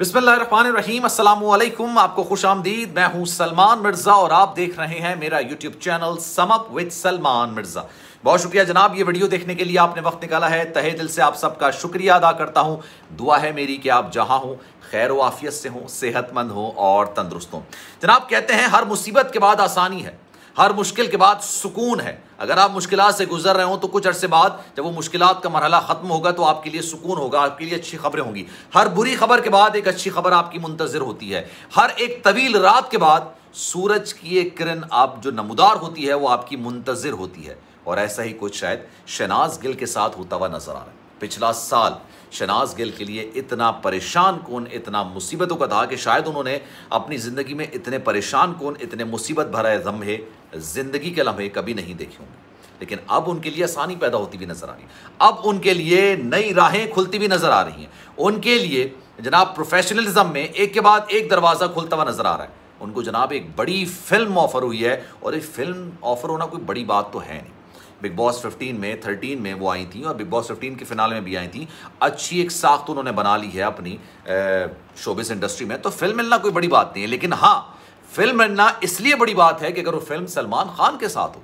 बिस्मिल्लाम अल्लाम आपको खुश आमदीद मैं हूं सलमान मिर्ज़ा और आप देख रहे हैं मेरा YouTube channel sum up with Salman Mirza बहुत शुक्रिया जनाब ये वीडियो देखने के लिए आपने वक्त निकाला है तहे दिल से आप सबका शुक्रिया अदा करता हूँ दुआ है मेरी कि आप जहाँ हों खैर वाफियत से हों सेहतमंद हों और तंदरुस्त हों जनाब कहते हैं हर मुसीबत के बाद आसानी है हर मुश्किल के बाद सुकून है अगर आप मुश्किल से गुजर रहे हो तो कुछ अरसे बाद जब वो मुश्किल का मरहला ख़त्म होगा तो आपके लिए सुकून होगा आपके लिए अच्छी खबरें होंगी हर बुरी खबर के बाद एक अच्छी खबर आपकी मुंतजर होती है हर एक तवील रात के बाद सूरज की एक किरण आप जो नमदार होती है वो आपकी मुंतजर होती है और ऐसा ही कुछ शायद शनाज गिल के साथ होता हुआ नजर आ रहा है पिछला साल शनाज गिल के लिए इतना परेशान कौन इतना मुसीबतों का था कि शायद उन्होंने अपनी ज़िंदगी में इतने परेशान कौन इतने मुसीबत भरा लम्हे ज़िंदगी के लम्हे कभी नहीं देखे होंगे लेकिन अब उनके लिए आसानी पैदा होती हुई नज़र आ रही है अब उनके लिए नई राहें खुलती हुई नज़र आ रही हैं उनके लिए जनाब प्रोफेशनलिज्म में एक के बाद एक दरवाज़ा खुलता हुआ नज़र आ रहा है उनको जनाब एक बड़ी फिल्म ऑफ़र हुई है और एक फिल्म ऑफ़र होना कोई बड़ी बात तो है नहीं बिग बॉस 15 में 13 में वो आई थी और बिग बॉस 15 के फिनाल में भी आई थी अच्छी एक साख्त तो उन्होंने बना ली है अपनी शोबिस इंडस्ट्री में तो फिल्म मिलना कोई बड़ी बात नहीं है लेकिन हाँ फिल्म बनना इसलिए बड़ी बात है कि अगर वो फिल्म सलमान खान के साथ हो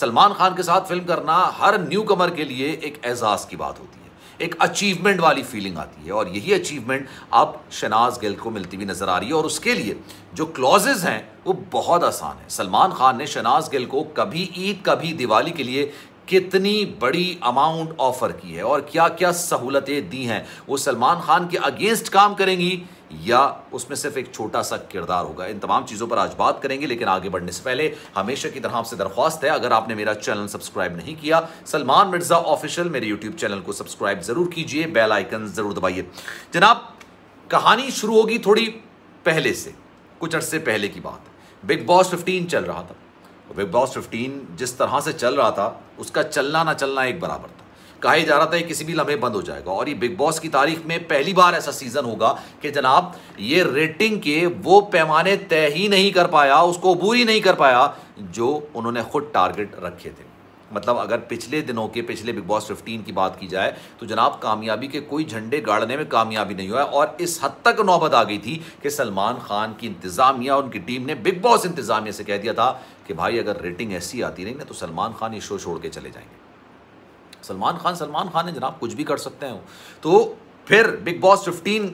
सलमान खान के साथ फिल्म करना हर न्यू कमर के लिए एक एजाज़ की बात होती है एक अचीवमेंट वाली फीलिंग आती है और यही अचीवमेंट अब शनाज गिल को मिलती हुई नज़र आ रही है और उसके लिए जो क्लॉजेज हैं वो बहुत आसान है सलमान खान ने शनाज गिल को कभी ईद कभी दिवाली के लिए कितनी बड़ी अमाउंट ऑफर की है और क्या क्या सहूलतें दी हैं वो सलमान खान के अगेंस्ट काम करेंगी या उसमें सिर्फ एक छोटा सा किरदार होगा इन तमाम चीज़ों पर आज बात करेंगे लेकिन आगे बढ़ने से पहले हमेशा की तरह आपसे दरख्वास्त है अगर आपने मेरा चैनल सब्सक्राइब नहीं किया सलमान मिर्जा ऑफिशियल मेरे यूट्यूब चैनल को सब्सक्राइब जरूर कीजिए बेल आइकन जरूर दबाइए जनाब कहानी शुरू होगी थोड़ी पहले से कुछ अर्से पहले की बात बिग बॉस फिफ्टीन चल रहा था बिग बॉस फिफ्टीन जिस तरह से चल रहा था उसका चलना ना चलना एक बराबर था कहा जा रहा था कि किसी भी लम्हे बंद हो जाएगा और ये बिग बॉस की तारीख में पहली बार ऐसा सीजन होगा कि जनाब ये रेटिंग के वो पैमाने तय ही नहीं कर पाया उसको अबूर नहीं कर पाया जो उन्होंने खुद टारगेट रखे थे मतलब अगर पिछले दिनों के पिछले बिग बॉस फिफ्टीन की बात की जाए तो जनाब कामयाबी के कोई झंडे गाड़ने में कामयाबी नहीं हुआ और इस हद तक नौबत आ गई थी कि सलमान खान की इंतजामिया उनकी टीम ने बिग बॉस इंतजामिया से कह दिया था कि भाई अगर रेटिंग ऐसी आती रही ना तो सलमान खान ये शो छोड़ के चले जाएंगे सलमान खान सलमान खान है जनाब कुछ भी कर सकते हैं तो फिर बिग बॉस फिफ्टीन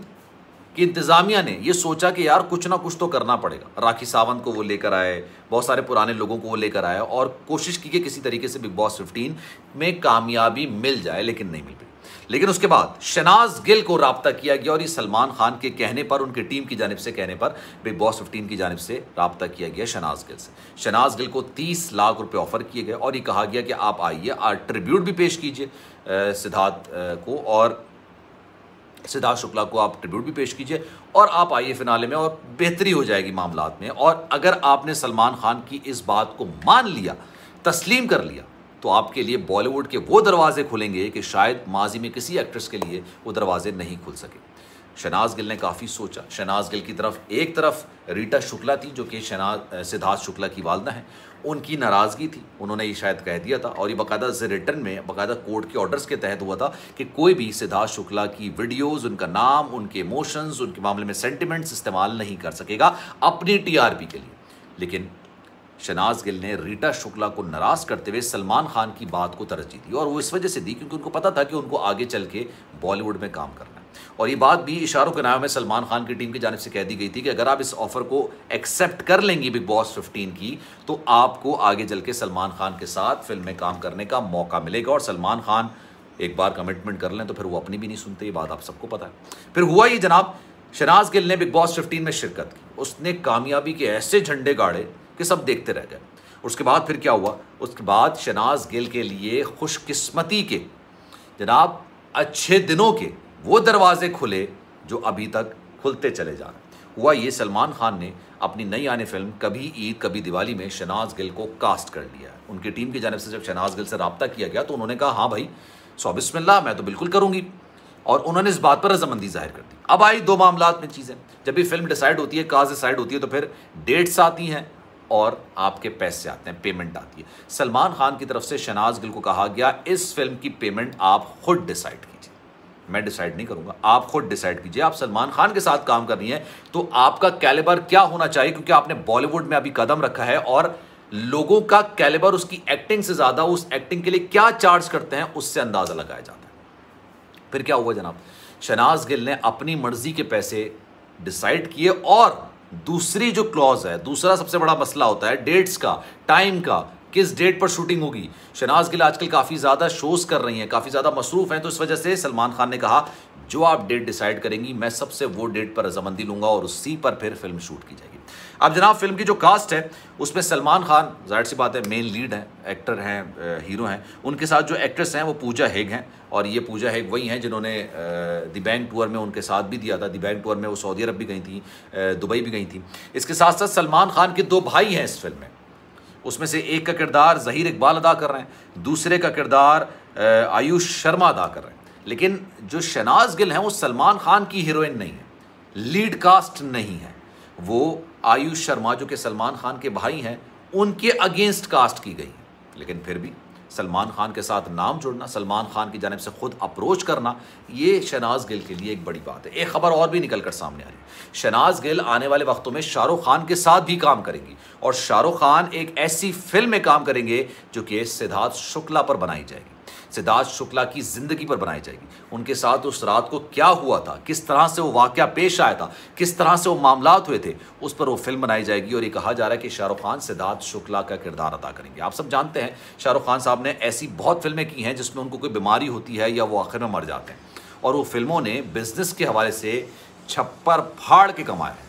कि इंतज़ामिया ने ये सोचा कि यार कुछ ना कुछ तो करना पड़ेगा राखी सावंत को वो लेकर आए बहुत सारे पुराने लोगों को वो लेकर आया और कोशिश की कि किसी तरीके से बिग बॉस फिफ्टीन में कामयाबी मिल जाए लेकिन नहीं मिल पाई लेकिन उसके बाद शनाज गिल को रबता किया गया और ये सलमान खान के कहने पर उनकी टीम की जानब से कहने पर बिग बॉस फिफ्टीन की जानब से रबता किया गया शनाज गिल से शनाज गिल को तीस लाख रुपये ऑफर किए गए और ये कहा गया कि आप आइए ट्रिब्यूट भी पेश कीजिए सिद्धार्थ को और सिद्धार्थ शुक्ला को आप ट्रिब्यूट भी पेश कीजिए और आप आइए फिनाले में और बेहतरी हो जाएगी मामला में और अगर आपने सलमान खान की इस बात को मान लिया तस्लीम कर लिया तो आपके लिए बॉलीवुड के वो दरवाजे खुलेंगे कि शायद माजी में किसी एक्ट्रेस के लिए वो दरवाजे नहीं खुल सके शनाज गिल ने काफ़ी सोचा शनाज गिल की तरफ एक तरफ रीटा शुक्ला थी जो कि शनाज सिद्धार्थ शुक्ला की वालदा हैं उनकी नाराज़गी थी उन्होंने ये शायद कह दिया था और ये बाकायदा रिटर्न में बाकायदा कोर्ट के ऑर्डर्स के तहत हुआ था कि कोई भी सिद्धार्थ शुक्ला की वीडियोज़ उनका नाम उनके इमोशंस उनके मामले में सेंटिमेंट्स इस्तेमाल नहीं कर सकेगा अपनी टीआरपी के लिए लेकिन शनाज गिल ने रीटा शुक्ला को नाराज़ करते हुए सलमान खान की बात को तरजीह दी और वो इस वजह से दी क्योंकि उनको पता था कि उनको आगे चल के बॉलीवुड में काम करना है और ये बात भी इशारों के नाम में सलमान खान की टीम की जानब से कह दी गई थी कि अगर आप इस ऑफ़र को एक्सेप्ट कर लेंगी बिग बॉस फिफ्टीन की तो आपको आगे चल के सलमान खान के साथ फिल्म में काम करने का मौका मिलेगा और सलमान खान एक बार कमिटमेंट कर लें तो फिर वो अपनी भी नहीं सुनते ये बात आप सबको पता है फिर हुआ ये जनाब शनाज गिल ने बिग बॉस फिफ्टीन में शिरकत की उसने कामयाबी के ऐसे झंडे गाड़े कि सब देखते रह गए उसके बाद फिर क्या हुआ उसके बाद शनाज गिल के लिए खुशकिस्मती के जनाब अच्छे दिनों के वो दरवाजे खुले जो अभी तक खुलते चले जा रहे हुआ ये सलमान खान ने अपनी नई आने फिल्म कभी ईद कभी दिवाली में शनाज गिल को कास्ट कर लिया है उनकी टीम की जानब से जब शनाज गिल से रबता किया गया तो उन्होंने कहा हाँ भाई सो बिस्मिल्ला मैं तो बिल्कुल करूँगी और उन्होंने इस बात पर रजामंदी जाहिर कर दी अब आई दो मामला में चीज़ें जब भी फिल्म डिसाइड होती है कास्ट डिसाइड होती है तो फिर डेट्स आती हैं और आपके पैसे आते हैं पेमेंट आती है सलमान खान की तरफ से शनाज गिल को कहा गया इस फिल्म की पेमेंट आप खुद डिसाइड की मैं डिसाइड नहीं करूंगा आप खुद डिसाइड कीजिए आप सलमान खान के साथ काम कर रही हैं तो आपका कैलेबर क्या होना चाहिए क्योंकि आपने बॉलीवुड में अभी कदम रखा है और लोगों का कैलेबर उसकी एक्टिंग से ज़्यादा उस एक्टिंग के लिए क्या चार्ज करते हैं उससे अंदाज़ा लगाया जाता है फिर क्या हुआ जनाब शनाज गिल ने अपनी मर्जी के पैसे डिसाइड किए और दूसरी जो क्लॉज है दूसरा सबसे बड़ा मसला होता है डेट्स का टाइम का किस डेट पर शूटिंग होगी शनाज गिल आजकल काफ़ी ज़्यादा शोज़ कर रही हैं काफ़ी ज़्यादा मसरूफ़ हैं तो इस वजह से सलमान खान ने कहा जो आप डेट डिसाइड करेंगी मैं सबसे वो डेट पर रजामंदी लूंगा और उसी पर फिर फिल्म शूट की जाएगी अब जनाब फिल्म की जो कास्ट है उसमें सलमान खान जाहिर सी बात है मेन लीड है एक्टर हैं हीरो हैं उनके साथ जो एक्ट्रेस हैं वो पूजा हेग हैं और ये पूजा हेग वही हैं जिन्होंने दी बैंक टूर में उनके साथ भी दिया था दि बैंक टूर में वो सऊदी अरब भी गई थी दुबई भी गई थी इसके साथ साथ सलमान खान के दो भाई हैं इस फिल्म में उसमें से एक का किरदार जहीर इकबाल अदा कर रहे हैं दूसरे का किरदार आयुष शर्मा अदा कर रहे हैं लेकिन जो शनाज गिल हैं वो सलमान खान की हीरोइन नहीं है लीड कास्ट नहीं है वो आयुष शर्मा जो कि सलमान खान के भाई हैं उनके अगेंस्ट कास्ट की गई लेकिन फिर भी सलमान खान के साथ नाम जुड़ना सलमान खान की जानब से खुद अप्रोच करना ये शहनाज गिल के लिए एक बड़ी बात है एक खबर और भी निकल कर सामने आ रही है शहनाज गिल आने वाले वक्तों में शाहरुख खान के साथ भी काम करेंगी और शाहरुख खान एक ऐसी फिल्म में काम करेंगे जो कि सिद्धार्थ शुक्ला पर बनाई जाएगी सिद्धार्थ शुक्ला की ज़िंदगी पर बनाई जाएगी उनके साथ उस रात को क्या हुआ था किस तरह से वो वाक्य पेश आया था किस तरह से वो मामला हुए थे उस पर वो फिल्म बनाई जाएगी और ये कहा जा रहा है कि शाहरुख खान सिद्धार्थ शुक्ला का किरदार अदा करेंगे आप सब जानते हैं शाहरुख खान साहब ने ऐसी बहुत फिल्में की हैं जिसमें उनको कोई बीमारी होती है या वो आखिर में मर जाते हैं और वो फिल्मों ने बिज़नेस के हवाले से छप्पर फाड़ के कमाए हैं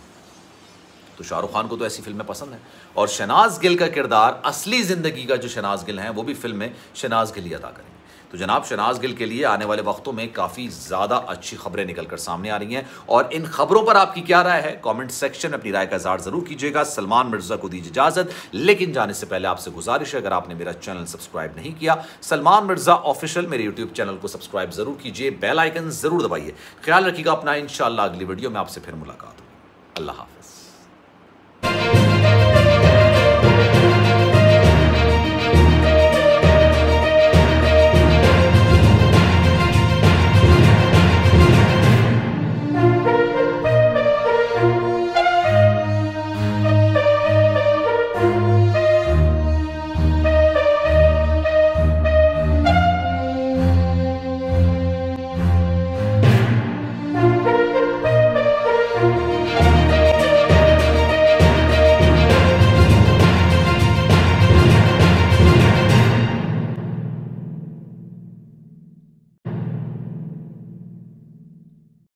तो शाहरुख खान को तो ऐसी फिल्में पसंद हैं और शनाज गिल का किरदार असली ज़िंदगी का जो शनाज गिल हैं वो भी फिल्म में शनाज गिल ही अदा करेंगे तो जनाब शनाज गिल के लिए आने वाले वक्तों में काफ़ी ज़्यादा अच्छी खबरें निकल कर सामने आ रही हैं और इन खबरों पर आपकी क्या राय है कमेंट सेक्शन में अपनी राय का इजहार ज़रूर कीजिएगा सलमान मिर्जा को दीजिए इजाज़त लेकिन जाने से पहले आपसे गुजारिश है अगर आपने मेरा चैनल सब्सक्राइब नहीं किया सलमान मिर्जा ऑफिशियल मेरे यूट्यूब चैनल को सब्सक्राइब ज़रूर कीजिए बेलाइकन ज़रूर दबाइए ख्याल रखिएगा अपना इन अगली वीडियो में आपसे फिर मुलाकात होगी अल्लाह हाफ़